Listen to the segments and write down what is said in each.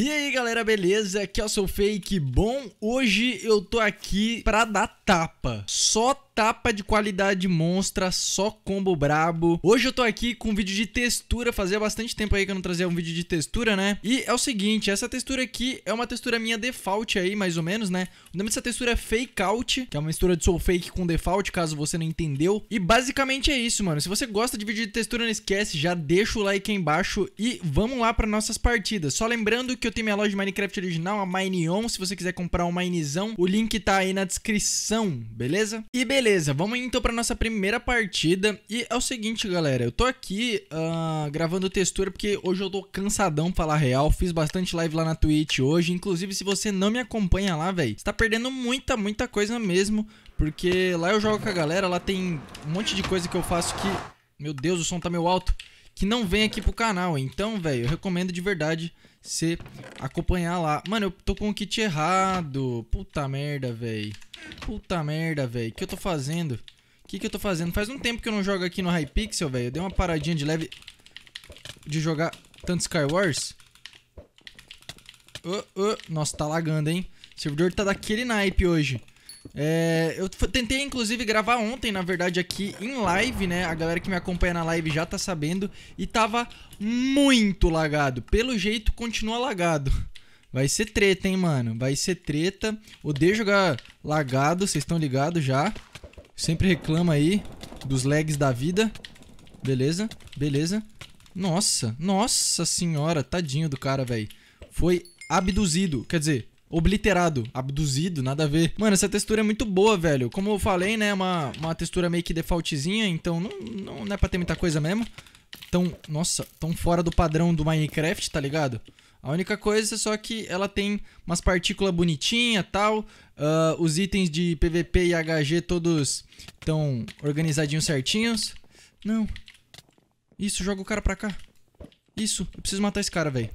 E aí galera, beleza? Aqui é o seu fake bom. Hoje eu tô aqui pra dar tapa. Só tapa de qualidade monstra, só combo brabo. Hoje eu tô aqui com um vídeo de textura, fazia bastante tempo aí que eu não trazia um vídeo de textura, né? E é o seguinte, essa textura aqui é uma textura minha default aí, mais ou menos, né? O nome dessa textura é Fake Out, que é uma mistura de Soul Fake com default, caso você não entendeu. E basicamente é isso, mano. Se você gosta de vídeo de textura, não esquece, já deixa o like aí embaixo e vamos lá para nossas partidas. Só lembrando que eu tenho minha loja de Minecraft original, a Mineon, se você quiser comprar um Minezão, o link tá aí na descrição, beleza? E beleza? Beleza, vamos então para nossa primeira partida. E é o seguinte, galera, eu tô aqui uh, gravando textura porque hoje eu tô cansadão, falar real. Fiz bastante live lá na Twitch hoje. Inclusive, se você não me acompanha lá, velho, tá perdendo muita, muita coisa mesmo. Porque lá eu jogo com a galera, lá tem um monte de coisa que eu faço que... Meu Deus, o som tá meio alto. Que não vem aqui pro canal. Então, velho, eu recomendo de verdade você acompanhar lá. Mano, eu tô com o kit errado. Puta merda, velho. Puta merda, velho. O que eu tô fazendo? O que, que eu tô fazendo? Faz um tempo que eu não jogo aqui no Hypixel, velho. Eu dei uma paradinha de leve de jogar tanto Skywars. Oh, oh. Nossa, tá lagando, hein? O servidor tá daquele naipe hoje. É, eu tentei, inclusive, gravar ontem, na verdade, aqui em live, né? A galera que me acompanha na live já tá sabendo. E tava muito lagado. Pelo jeito, continua lagado. Vai ser treta, hein, mano? Vai ser treta. Odeio jogar lagado, vocês estão ligados já. Sempre reclama aí dos lags da vida. Beleza, beleza. Nossa, nossa senhora, tadinho do cara, velho. Foi abduzido, quer dizer, obliterado, abduzido, nada a ver. Mano, essa textura é muito boa, velho. Como eu falei, né, uma, uma textura meio que defaultzinha, então não, não, não é pra ter muita coisa mesmo. Tão, nossa, tão fora do padrão do Minecraft, tá ligado? A única coisa é só que ela tem umas partículas bonitinhas tal. Uh, os itens de PVP e HG todos estão organizadinhos certinhos. Não. Isso, joga o cara pra cá. Isso, eu preciso matar esse cara, velho.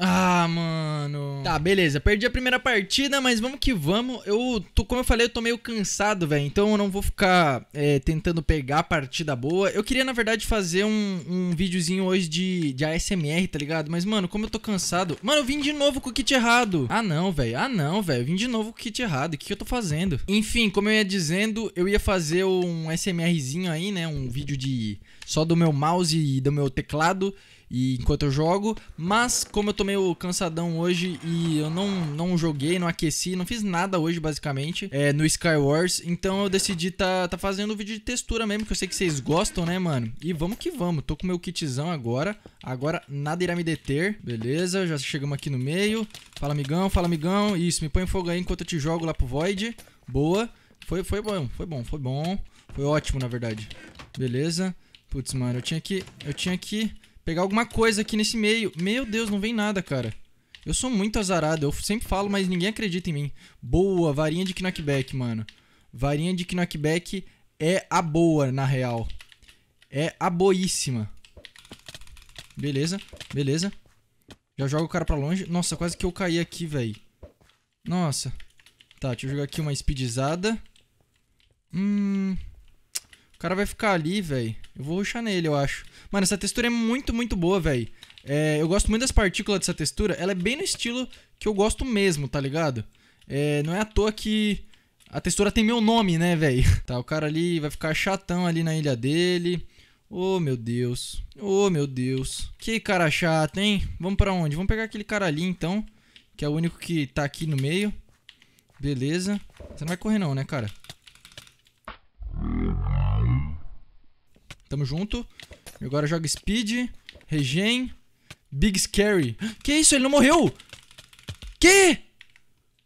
Ah, mano. Tá, beleza. Perdi a primeira partida, mas vamos que vamos. Eu, tô, como eu falei, eu tô meio cansado, velho. Então eu não vou ficar é, tentando pegar a partida boa. Eu queria, na verdade, fazer um, um videozinho hoje de, de ASMR, tá ligado? Mas, mano, como eu tô cansado. Mano, eu vim de novo com o kit errado. Ah, não, velho. Ah, não, velho. Vim de novo com o kit errado. O que, que eu tô fazendo? Enfim, como eu ia dizendo, eu ia fazer um SMRzinho aí, né? Um vídeo de só do meu mouse e do meu teclado e enquanto eu jogo. Mas como eu tô meio cansadão hoje e eu não, não joguei, não aqueci, não fiz nada hoje basicamente é, no Skywars, então eu decidi tá, tá fazendo vídeo de textura mesmo, que eu sei que vocês gostam, né, mano? E vamos que vamos, tô com meu kitzão agora, agora nada irá me deter, beleza? Já chegamos aqui no meio, fala amigão, fala amigão, isso, me põe fogo aí enquanto eu te jogo lá pro Void, boa. Foi, foi bom, foi bom, foi bom. Foi ótimo, na verdade. Beleza. Putz, mano, eu tinha que... Eu tinha que Pegar alguma coisa aqui nesse meio. Meu Deus, não vem nada, cara. Eu sou muito azarado, eu sempre falo, mas ninguém acredita em mim. Boa, varinha de knockback, mano. Varinha de knockback é a boa, na real. É a boíssima. Beleza, beleza. Já joga o cara pra longe. Nossa, quase que eu caí aqui, velho. Nossa. Tá, deixa eu jogar aqui uma speedzada. Hum... O cara vai ficar ali, velho. Eu vou ruxar nele, eu acho. Mano, essa textura é muito, muito boa, velho. É, eu gosto muito das partículas dessa textura. Ela é bem no estilo que eu gosto mesmo, tá ligado? É, não é à toa que a textura tem meu nome, né, velho? Tá, o cara ali vai ficar chatão ali na ilha dele. Oh, meu Deus. Oh, meu Deus. Que cara chato, hein? Vamos pra onde? Vamos pegar aquele cara ali, então. Que é o único que tá aqui no meio. Beleza. Você não vai correr não, né, cara? Tamo junto. E agora joga Speed, Regen, Big Scary. Que isso? Ele não morreu! Que?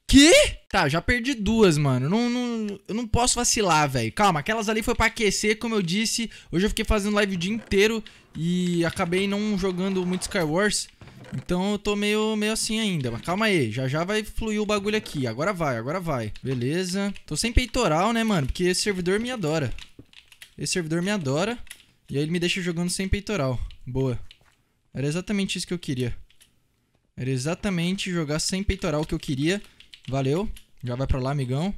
Que? Tá, já perdi duas, mano. Não, não, eu não posso vacilar, velho. Calma, aquelas ali foi pra aquecer, como eu disse. Hoje eu fiquei fazendo live o dia inteiro e acabei não jogando muito Skywars. Então eu tô meio, meio assim ainda, mas calma aí, já já vai fluir o bagulho aqui, agora vai, agora vai, beleza Tô sem peitoral, né mano, porque esse servidor me adora Esse servidor me adora e aí ele me deixa jogando sem peitoral. Boa. Era exatamente isso que eu queria. Era exatamente jogar sem peitoral que eu queria. Valeu. Já vai pra lá, amigão.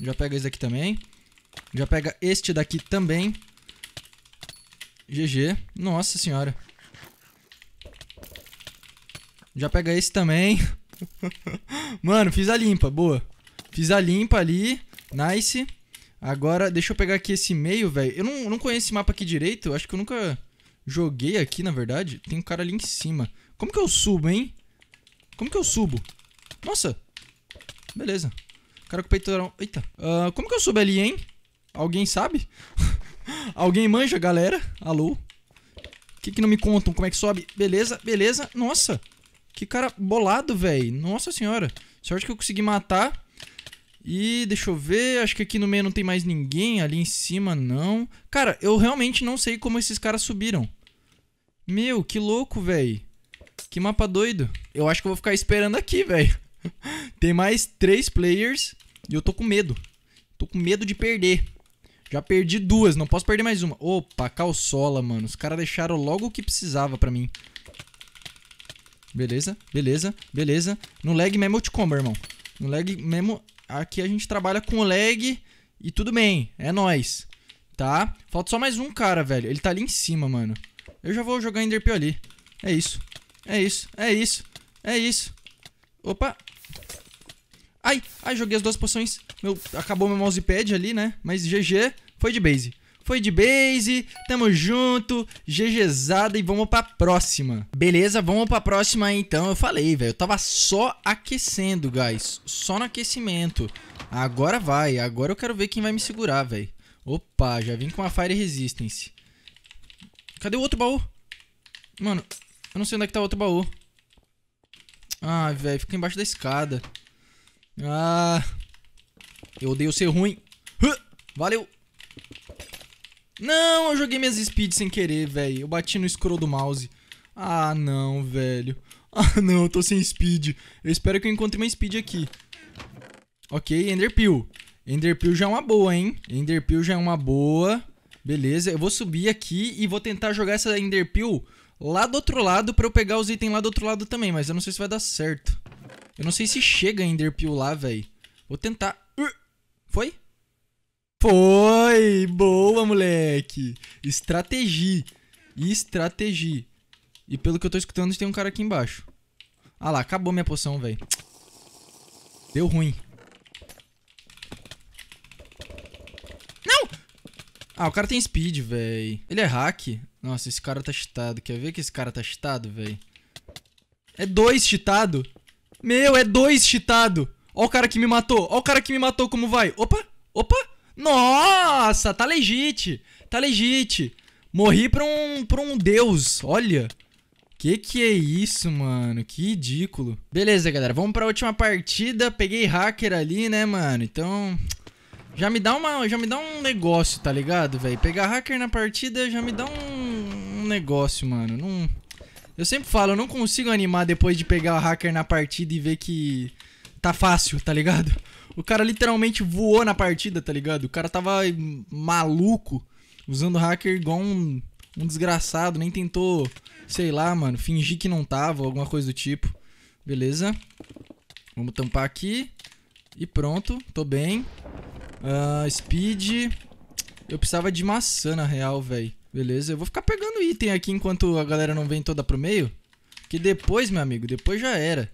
Já pega esse daqui também. Já pega este daqui também. GG. Nossa senhora. Já pega esse também. Mano, fiz a limpa. Boa. Fiz a limpa ali. Nice. Agora, deixa eu pegar aqui esse e-mail, velho. Eu não, não conheço esse mapa aqui direito. Acho que eu nunca joguei aqui, na verdade. Tem um cara ali em cima. Como que eu subo, hein? Como que eu subo? Nossa. Beleza. Cara com peitoral. Eita. Uh, como que eu subo ali, hein? Alguém sabe? Alguém manja, galera? Alô? Que que não me contam? Como é que sobe? Beleza, beleza. Nossa. Que cara bolado, velho. Nossa senhora. Sorte que eu consegui matar e deixa eu ver, acho que aqui no meio não tem mais ninguém, ali em cima não. Cara, eu realmente não sei como esses caras subiram. Meu, que louco, velho. Que mapa doido. Eu acho que eu vou ficar esperando aqui, velho. tem mais três players e eu tô com medo. Tô com medo de perder. Já perdi duas, não posso perder mais uma. Opa, calçola, mano. Os caras deixaram logo o que precisava pra mim. Beleza, beleza, beleza. No lag mesmo eu te irmão. No lag mesmo Aqui a gente trabalha com lag e tudo bem, é nós, tá? Falta só mais um cara, velho. Ele tá ali em cima, mano. Eu já vou jogar Enderpeel ali. É isso, é isso, é isso, é isso. Opa. Ai, ai, joguei as duas poções. Meu, acabou meu mousepad ali, né? Mas GG, foi de base. Foi de base, tamo junto, GGzada e vamos pra próxima. Beleza, vamos pra próxima então. Eu falei, velho, eu tava só aquecendo, guys. Só no aquecimento. Agora vai, agora eu quero ver quem vai me segurar, velho. Opa, já vim com a Fire Resistance. Cadê o outro baú? Mano, eu não sei onde é que tá o outro baú. Ah, velho, fica embaixo da escada. Ah, eu odeio ser ruim. Valeu. Não, eu joguei minhas speeds sem querer, velho. Eu bati no scroll do mouse. Ah, não, velho. Ah, não, eu tô sem speed. Eu espero que eu encontre uma speed aqui. Ok, Enderpeel. Enderpeel já é uma boa, hein? Enderpeel já é uma boa. Beleza, eu vou subir aqui e vou tentar jogar essa Enderpeel lá do outro lado pra eu pegar os itens lá do outro lado também, mas eu não sei se vai dar certo. Eu não sei se chega a Enderpeel lá, velho. Vou tentar. Uh, foi? Foi! Boa! moleque! Estratégia. Estratégia. E pelo que eu tô escutando, tem um cara aqui embaixo. Ah lá, acabou minha poção, velho. Deu ruim. Não! Ah, o cara tem speed, velho. Ele é hack? Nossa, esse cara tá cheatado. Quer ver que esse cara tá cheatado, velho? É dois cheatado. Meu, é dois cheatado. Ó o cara que me matou. Ó o cara que me matou, como vai? Opa, opa. Nossa, tá legit. Tá legit. Morri pra um, pra um deus, olha. Que que é isso, mano? Que ridículo. Beleza, galera, vamos pra última partida. Peguei hacker ali, né, mano? Então... Já me dá uma, já me dá um negócio, tá ligado, velho? Pegar hacker na partida já me dá um, um negócio, mano. Não... Eu sempre falo, eu não consigo animar depois de pegar hacker na partida e ver que tá fácil, tá ligado? O cara literalmente voou na partida, tá ligado? O cara tava maluco, usando hacker igual um, um desgraçado, nem tentou, sei lá, mano, fingir que não tava, alguma coisa do tipo. Beleza. Vamos tampar aqui. E pronto, tô bem. Uh, speed. Eu precisava de maçã, na real, velho. Beleza, eu vou ficar pegando item aqui enquanto a galera não vem toda pro meio. Que depois, meu amigo, depois já era.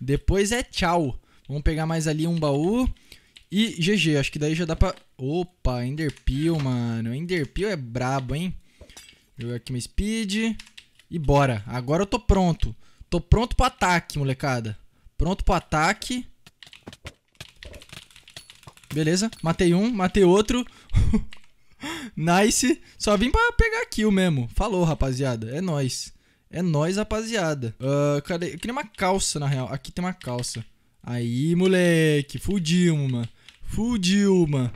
Depois é tchau. Vamos pegar mais ali um baú. E GG, acho que daí já dá pra... Opa, Enderpeel, mano. Enderpeel é brabo, hein? Jogar aqui uma speed. E bora. Agora eu tô pronto. Tô pronto pro ataque, molecada. Pronto pro ataque. Beleza. Matei um, matei outro. nice. Só vim pra pegar kill mesmo. Falou, rapaziada. É nóis. É nóis, rapaziada. Uh, cadê? Eu queria uma calça, na real. Aqui tem uma calça. Aí, moleque, full Dilma. Full Dilma.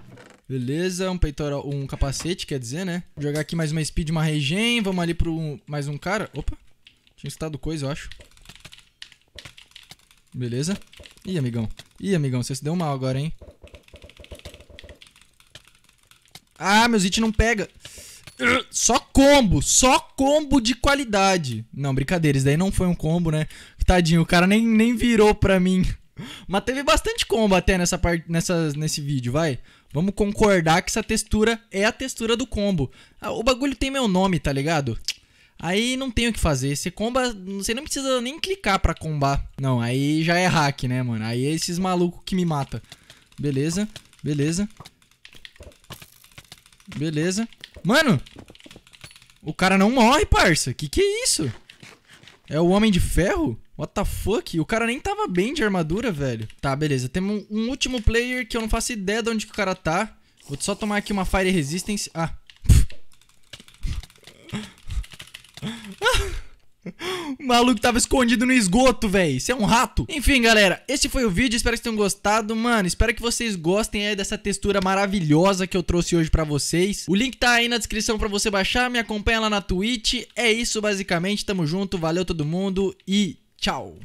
Beleza, um peitoral, um capacete, quer dizer, né? Vou jogar aqui mais uma speed, uma regen, vamos ali pro mais um cara. Opa, tinha estado coisa, eu acho. Beleza. Ih, amigão. Ih, amigão, você se deu mal agora, hein? Ah, meus hits não pega. Só combo, só combo de qualidade. Não, brincadeira, isso daí não foi um combo, né? Tadinho, o cara nem, nem virou pra mim. Mas teve bastante combo até nessa parte, nessa, nesse vídeo, vai. Vamos concordar que essa textura é a textura do combo. Ah, o bagulho tem meu nome, tá ligado? Aí não tem o que fazer. Você comba, você não precisa nem clicar pra combar. Não, aí já é hack, né, mano? Aí é esses malucos que me mata. Beleza, beleza. Beleza. Mano, o cara não morre, parça. Que que é isso? É o Homem de Ferro? What the fuck? O cara nem tava bem de armadura, velho. Tá, beleza. Temos um, um último player que eu não faço ideia de onde o cara tá. Vou só tomar aqui uma Fire Resistance. Ah. O maluco tava escondido no esgoto, velho. Isso é um rato. Enfim, galera, esse foi o vídeo. Espero que tenham gostado, mano. Espero que vocês gostem aí dessa textura maravilhosa que eu trouxe hoje pra vocês. O link tá aí na descrição pra você baixar. Me acompanha lá na Twitch. É isso, basicamente. Tamo junto. Valeu todo mundo e Tchau!